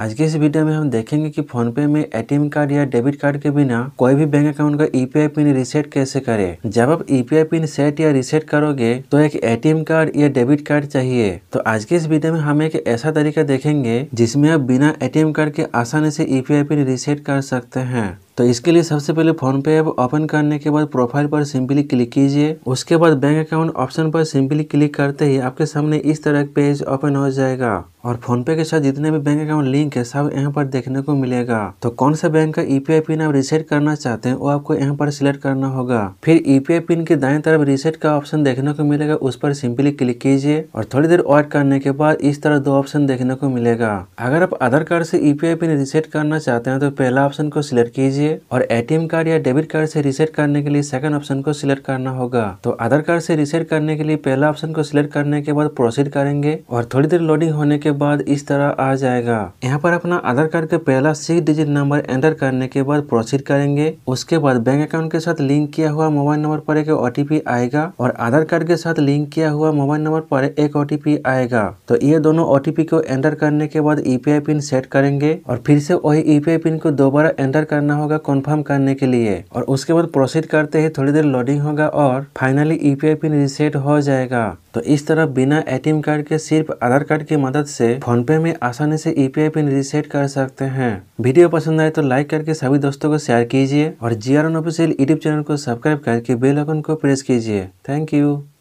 आज के इस वीडियो में हम देखेंगे कि फोनपे में एटीएम कार्ड या डेबिट कार्ड के बिना कोई भी बैंक अकाउंट का यूपीआई पिन रिसेट कैसे करें जब आप यूपीआई पिन सेट या रिसेट करोगे तो एक एटीएम कार्ड या डेबिट कार्ड चाहिए तो आज के इस वीडियो में हम एक ऐसा तरीका देखेंगे जिसमें आप बिना एटीएम कार्ड के आसानी से यूपीआई पिन रिसेट कर सकते हैं तो इसके लिए सबसे पहले पे ऐप ओपन करने के बाद प्रोफाइल पर सिंपली क्लिक कीजिए उसके बाद बैंक अकाउंट ऑप्शन पर सिंपली क्लिक करते ही आपके सामने इस तरह का पेज ओपन हो जाएगा और फोन पे के साथ जितने भी बैंक अकाउंट लिंक है सब यहाँ पर देखने को मिलेगा तो कौन सा बैंक का यूपीआई e पिन आप रिसेट करना चाहते हैं वो आपको यहाँ पर सिलेक्ट करना होगा फिर यूपीआई e पिन के दाएं तरफ रिसेट का ऑप्शन देखने को मिलेगा उस पर सिंपली क्लिक कीजिए और थोड़ी देर वेट करने के बाद इस तरह दो ऑप्शन देखने को मिलेगा अगर आप आधार कार्ड से यूपीआई पिन रिसेट करना चाहते हैं तो पहला ऑप्शन को सिलेक्ट कीजिए कीजिए और एटीएम कार्ड या डेबिट कार्ड से रिसेट करने के लिए सेकंड ऑप्शन को सिलेक्ट करना होगा तो आधार कार्ड से रिसेट करने के लिए पहला ऑप्शन को सिलेक्ट करने के बाद प्रोसीड करेंगे और थोड़ी देर लोडिंग होने के बाद इस तरह आ जाएगा यहाँ पर अपना आधार कार्ड का पहला सिक्स डिजिट नंबर एंटर करने के बाद प्रोसीड करेंगे उसके बाद बैंक अकाउंट के साथ लिंक किया हुआ मोबाइल नंबर पर एक ओटीपी आएगा और आधार कार्ड के साथ लिंक किया हुआ मोबाइल नंबर पर एक ओटीपी आएगा तो ये दोनों ओटीपी को एंटर करने के बाद यूपीआई पिन सेट करेंगे और फिर से वही यूपीआई e पिन को दोबारा एंटर करना होगा होगा कन्फर्म करने के लिए और उसके बाद प्रोसीड करते ही थोड़ी देर लोडिंग होगा और फाइनली यूपीआई पिन रिसेट हो जाएगा तो इस तरह बिना एटीएम कार्ड के सिर्फ आधार कार्ड की मदद से फोन पे में आसानी से यूपीआई पिन रिसेट कर सकते हैं वीडियो पसंद आए तो लाइक करके सभी दोस्तों को शेयर कीजिए और G R official YouTube channel को सब्सक्राइब करके बेल आइकन को प्रेस कीजिए थैंक यू